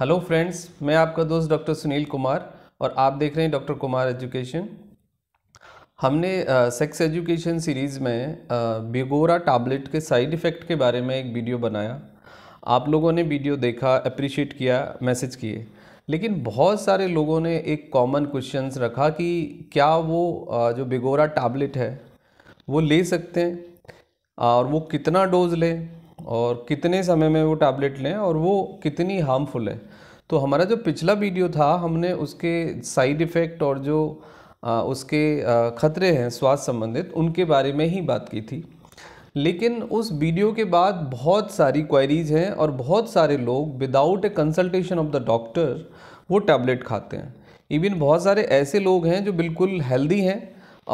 hello friends मैं आपका दोस्त डॉक्टर सुनील कुमार और आप देख रहे हैं डॉक्टर कुमार एजुकेशन हमने सेक्स एजुकेशन सीरीज़ में बेगोरा टैबलेट के साइड इफ़ेक्ट के बारे में एक वीडियो बनाया आप लोगों ने वीडियो देखा अप्रिशिएट किया मैसेज किए लेकिन बहुत सारे लोगों ने एक कॉमन क्वेश्चन रखा कि क्या वो आ, जो बेगोरा टैबलेट है वो ले सकते हैं और वो कितना डोज लें और कितने समय में वो टैबलेट लें और वो कितनी हार्मफुल है तो हमारा जो पिछला वीडियो था हमने उसके साइड इफ़ेक्ट और जो आ, उसके खतरे हैं स्वास्थ्य संबंधित उनके बारे में ही बात की थी लेकिन उस वीडियो के बाद बहुत सारी क्वेरीज हैं और बहुत सारे लोग without a consultation of the doctor वो टैबलेट खाते हैं इवन बहुत सारे ऐसे लोग हैं जो बिल्कुल हेल्दी हैं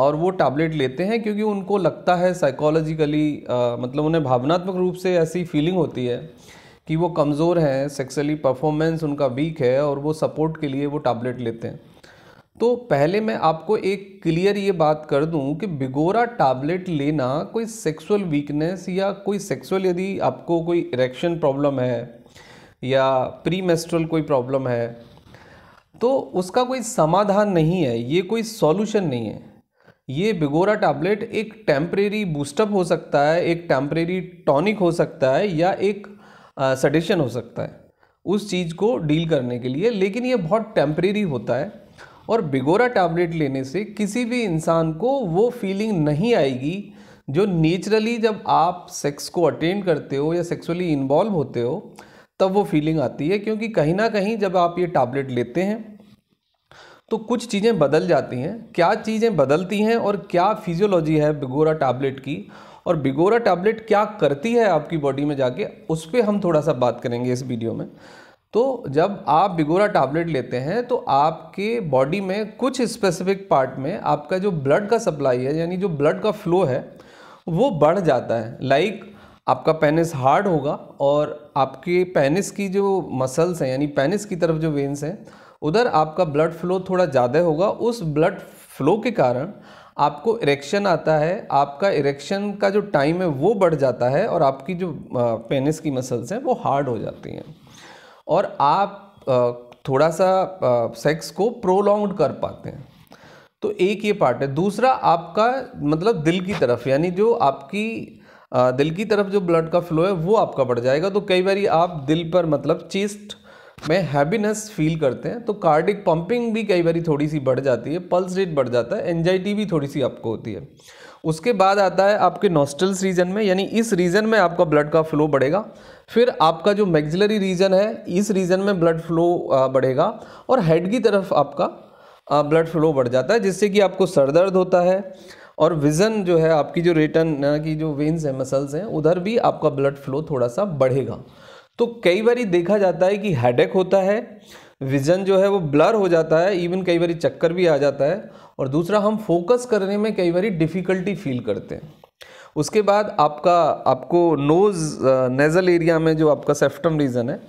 और वो टैबलेट लेते हैं क्योंकि उनको लगता है साइकोलॉजिकली मतलब उन्हें भावनात्मक रूप से ऐसी फीलिंग होती है कि वो कमज़ोर हैं सेक्सुअली परफॉर्मेंस उनका वीक है और वो सपोर्ट के लिए वो टैबलेट लेते हैं तो पहले मैं आपको एक क्लियर ये बात कर दूं कि बिगोरा टैबलेट लेना कोई सेक्सुअल वीकनेस या कोई सेक्सुअल यदि आपको कोई इरेक्शन प्रॉब्लम है या प्री मेस्ट्रल कोई प्रॉब्लम है तो उसका कोई समाधान नहीं है ये कोई सॉल्यूशन नहीं है ये बिगोरा टैबलेट एक टेम्परेरी बूस्टअप हो सकता है एक टेम्परेरी टॉनिक हो सकता है या एक सडेशन हो सकता है उस चीज़ को डील करने के लिए लेकिन ये बहुत टेम्परेरी होता है और बिगोरा टैबलेट लेने से किसी भी इंसान को वो फीलिंग नहीं आएगी जो नेचुरली जब आप सेक्स को अटेंड करते हो या सेक्सुअली इन्वॉल्व होते हो तब वो फीलिंग आती है क्योंकि कहीं ना कहीं जब आप ये टैबलेट लेते हैं तो कुछ चीज़ें बदल जाती हैं क्या चीज़ें बदलती हैं और क्या फिजियोलॉजी है बिगोरा टैबलेट की और बिगोरा टैबलेट क्या करती है आपकी बॉडी में जाके उस पर हम थोड़ा सा बात करेंगे इस वीडियो में तो जब आप बिगोरा टैबलेट लेते हैं तो आपके बॉडी में कुछ स्पेसिफिक पार्ट में आपका जो ब्लड का सप्लाई है यानी जो ब्लड का फ्लो है वो बढ़ जाता है लाइक आपका पेनिस हार्ड होगा और आपके पेनिस की जो मसल्स हैं यानी पेनिस की तरफ जो वेंस हैं उधर आपका ब्लड फ्लो थोड़ा ज़्यादा होगा उस ब्लड फ्लो के कारण आपको इरेक्शन आता है आपका इरेक्शन का जो टाइम है वो बढ़ जाता है और आपकी जो पेनिस की मसल्स हैं वो हार्ड हो जाती हैं और आप थोड़ा सा सेक्स को प्रोलॉन्ग कर पाते हैं तो एक ये पार्ट है दूसरा आपका मतलब दिल की तरफ यानी जो आपकी दिल की तरफ जो ब्लड का फ्लो है वो आपका बढ़ जाएगा तो कई बार आप दिल पर मतलब चेस्ट में हैप्पीनेस फील करते हैं तो कार्डिक पंपिंग भी कई बार थोड़ी सी बढ़ जाती है पल्स रेट बढ़ जाता है एनजाइटी भी थोड़ी सी आपको होती है उसके बाद आता है आपके नोस्टल्स रीजन में यानी इस रीजन में आपका ब्लड का फ्लो बढ़ेगा फिर आपका जो मैग्जिलरी रीजन है इस रीजन में ब्लड फ्लो बढ़ेगा और हेड की तरफ आपका ब्लड फ्लो बढ़ जाता है जिससे कि आपको सर दर्द होता है और विज़न जो है आपकी जो रेटन की जो वेन्स हैं मसल्स हैं उधर भी आपका ब्लड फ्लो थोड़ा सा बढ़ेगा तो कई बार देखा जाता है कि हेडेक होता है विज़न जो है वो ब्लर हो जाता है इवन कई बार चक्कर भी आ जाता है और दूसरा हम फोकस करने में कई बार डिफ़िकल्टी फील करते हैं उसके बाद आपका आपको नोज़ नेज़ल एरिया में जो आपका सेफ्टम रीजन है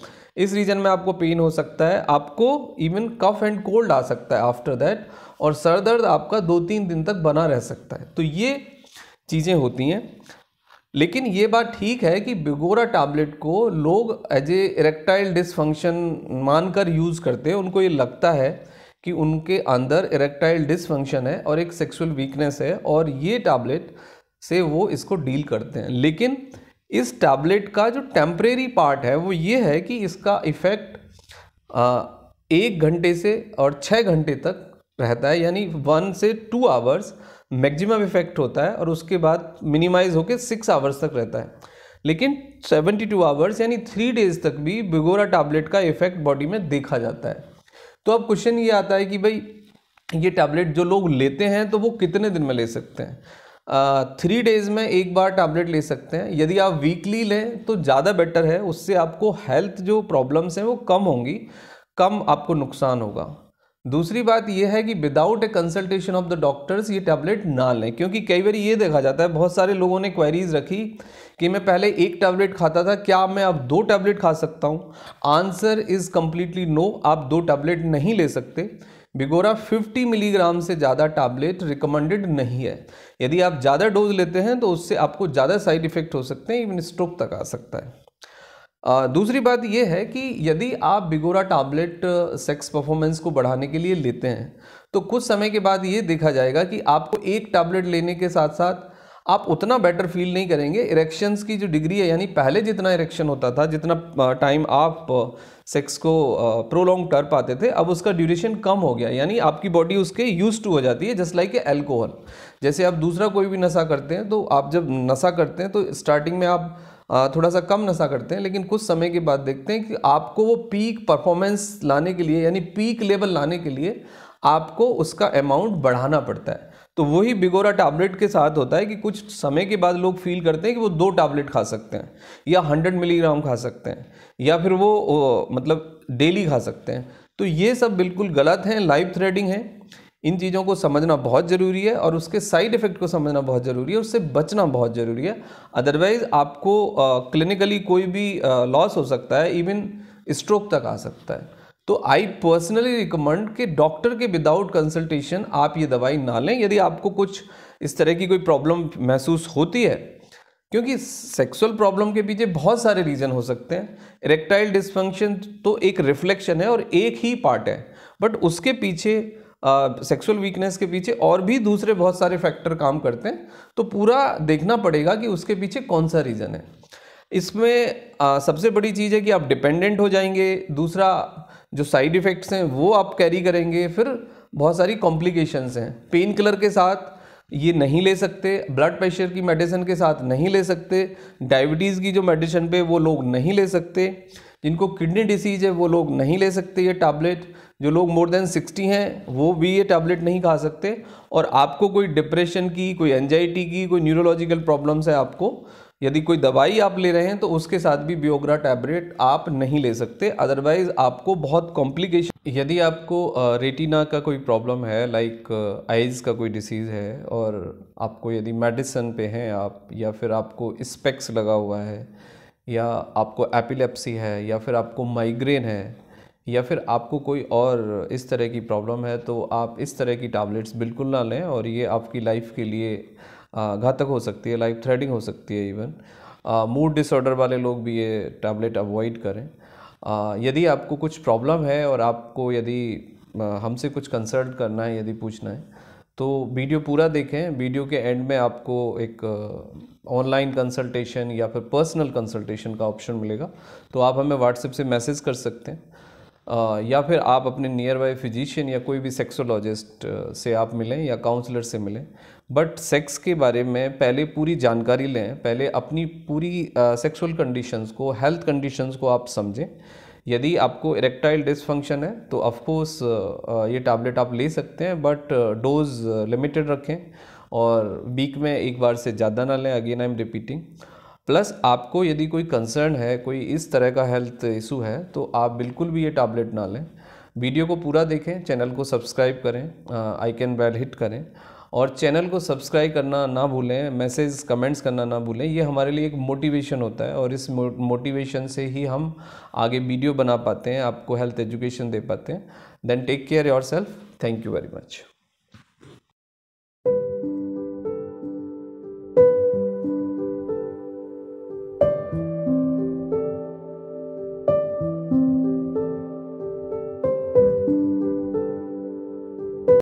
इस रीजन में आपको पेन हो सकता है आपको इवन कफ एंड कोल्ड आ सकता है आफ्टर दैट और सर दर्द आपका दो तीन दिन तक बना रह सकता है तो ये चीज़ें होती हैं लेकिन ये बात ठीक है कि बिगोरा टैबलेट को लोग एज ए इरेक्टाइल डिसफंक्शन मानकर यूज़ करते हैं उनको ये लगता है कि उनके अंदर इरेक्टाइल डिसफंक्शन है और एक सेक्सुअल वीकनेस है और ये टैबलेट से वो इसको डील करते हैं लेकिन इस टैबलेट का जो टेम्परेरी पार्ट है वो ये है कि इसका इफ़ेक्ट एक घंटे से और छः घंटे तक रहता है यानी वन से टू आवर्स मैक्सिमम इफेक्ट होता है और उसके बाद मिनिमाइज होकर सिक्स आवर्स तक रहता है लेकिन 72 आवर्स यानी थ्री डेज तक भी बिगोरा टैबलेट का इफेक्ट बॉडी में देखा जाता है तो अब क्वेश्चन ये आता है कि भाई ये टैबलेट जो लोग लेते हैं तो वो कितने दिन में ले सकते हैं थ्री डेज में एक बार टैबलेट ले सकते हैं यदि आप वीकली लें तो ज़्यादा बेटर है उससे आपको हेल्थ जो प्रॉब्लम्स हैं वो कम होंगी कम आपको नुकसान होगा दूसरी बात यह है कि without a consultation of the doctors ये टैबलेट ना लें क्योंकि कई बार ये देखा जाता है बहुत सारे लोगों ने क्वेरीज रखी कि मैं पहले एक टैबलेट खाता था क्या मैं अब दो टैबलेट खा सकता हूँ आंसर इज़ कम्प्लीटली नो आप दो टैबलेट नहीं ले सकते बिगोरा 50 मिलीग्राम से ज़्यादा टैबलेट रिकमेंडेड नहीं है यदि आप ज़्यादा डोज लेते हैं तो उससे आपको ज़्यादा साइड इफ़ेक्ट हो सकते हैं इवन स्ट्रोक तक आ सकता है दूसरी बात यह है कि यदि आप बिगोरा टैबलेट सेक्स परफॉर्मेंस को बढ़ाने के लिए लेते हैं तो कुछ समय के बाद ये देखा जाएगा कि आपको एक टैबलेट लेने के साथ साथ आप उतना बेटर फील नहीं करेंगे इरेक्शंस की जो डिग्री है यानी पहले जितना इरेक्शन होता था जितना टाइम आप सेक्स को प्रोलॉन्ग कर पाते थे अब उसका ड्यूरेशन कम हो गया यानी आपकी बॉडी उसके यूज टू हो जाती है जस्ट लाइक एल्कोहल जैसे आप दूसरा कोई भी नशा करते हैं तो आप जब नशा करते हैं तो स्टार्टिंग में आप थोड़ा सा कम नशा करते हैं लेकिन कुछ समय के बाद देखते हैं कि आपको वो पीक परफॉर्मेंस लाने के लिए यानी पीक लेवल लाने के लिए आपको उसका अमाउंट बढ़ाना पड़ता है तो वही बिगोरा टैबलेट के साथ होता है कि कुछ समय के बाद लोग फील करते हैं कि वो दो टैबलेट खा सकते हैं या हंड्रेड मिलीग्राम खा सकते हैं या फिर वो, वो मतलब डेली खा सकते हैं तो ये सब बिल्कुल गलत हैं लाइफ थ्रेडिंग है इन चीज़ों को समझना बहुत ज़रूरी है और उसके साइड इफ़ेक्ट को समझना बहुत ज़रूरी है उससे बचना बहुत ज़रूरी है अदरवाइज़ आपको क्लिनिकली uh, कोई भी लॉस uh, हो सकता है इवन स्ट्रोक तक आ सकता है तो आई पर्सनली रिकमेंड कि डॉक्टर के विदाउट कंसल्टेशन आप ये दवाई ना लें यदि आपको कुछ इस तरह की कोई प्रॉब्लम महसूस होती है क्योंकि सेक्सुअल प्रॉब्लम के पीछे बहुत सारे रीज़न हो सकते हैं इरेक्टाइल डिस्फंक्शन तो एक रिफ्लेक्शन है और एक ही पार्ट है बट उसके पीछे सेक्सुअल वीकनेस के पीछे और भी दूसरे बहुत सारे फैक्टर काम करते हैं तो पूरा देखना पड़ेगा कि उसके पीछे कौन सा रीज़न है इसमें आ, सबसे बड़ी चीज़ है कि आप डिपेंडेंट हो जाएंगे दूसरा जो साइड इफ़ेक्ट्स हैं वो आप कैरी करेंगे फिर बहुत सारी कॉम्प्लिकेशंस हैं पेन किलर के साथ ये नहीं ले सकते ब्लड प्रेशर की मेडिसिन के साथ नहीं ले सकते डायबिटीज़ की जो मेडिसिन पे वो लोग नहीं ले सकते जिनको किडनी डिसीज़ है वो लोग नहीं ले सकते ये टैबलेट जो लोग मोर देन सिक्सटी हैं वो भी ये टैबलेट नहीं खा सकते और आपको कोई डिप्रेशन की कोई एनजाइटी की कोई न्यूरोलॉजिकल प्रॉब्लम्स है आपको यदि कोई दवाई आप ले रहे हैं तो उसके साथ भी बियोग्रा टैबलेट आप नहीं ले सकते अदरवाइज़ आपको बहुत कॉम्प्लिकेशन यदि आपको रेटिना का कोई प्रॉब्लम है लाइक आइज़ का कोई डिसीज़ है और आपको यदि मेडिसन पे हैं आप या फिर आपको स्पेक्स लगा हुआ है या आपको एपिलेप्सी है या फिर आपको माइग्रेन है या फिर आपको कोई और इस तरह की प्रॉब्लम है तो आप इस तरह की टैबलेट्स बिल्कुल ना लें और ये आपकी लाइफ के लिए घातक हो सकती है लाइफ थ्रेडिंग हो सकती है इवन मूड डिसऑर्डर वाले लोग भी ये टैबलेट अवॉइड करें आ, यदि आपको कुछ प्रॉब्लम है और आपको यदि हमसे कुछ कंसल्ट करना है यदि पूछना है तो वीडियो पूरा देखें वीडियो के एंड में आपको एक ऑनलाइन कंसल्टेशन या फिर पर्सनल कंसल्टेशन का ऑप्शन मिलेगा तो आप हमें व्हाट्सएप से मैसेज कर सकते हैं आ, या फिर आप अपने नियर बाई फिजिशियन या कोई भी सेक्सोलॉजिस्ट से आप मिलें या काउंसलर से मिलें बट सेक्स के बारे में पहले पूरी जानकारी लें पहले अपनी पूरी सेक्सुअल कंडीशंस को हेल्थ कंडीशंस को आप समझें यदि आपको इरेक्टाइल डिसफंक्शन है तो ऑफकोर्स uh, uh, ये टैबलेट आप ले सकते हैं बट डोज लिमिटेड रखें और वीक में एक बार से ज़्यादा ना लें again I am repeating plus आपको यदि कोई कंसर्न है कोई इस तरह का हेल्थ इशू है तो आप बिल्कुल भी ये टैबलेट ना लें वीडियो को पूरा देखें चैनल को सब्सक्राइब करें आई कैन बेल हिट करें और चैनल को सब्सक्राइब करना ना भूलें मैसेज कमेंट्स करना ना भूलें ये हमारे लिए एक मोटिवेशन होता है और इस मोटिवेशन से ही हम आगे वीडियो बना पाते हैं आपको हेल्थ एजुकेशन दे पाते हैं then take care yourself thank you very much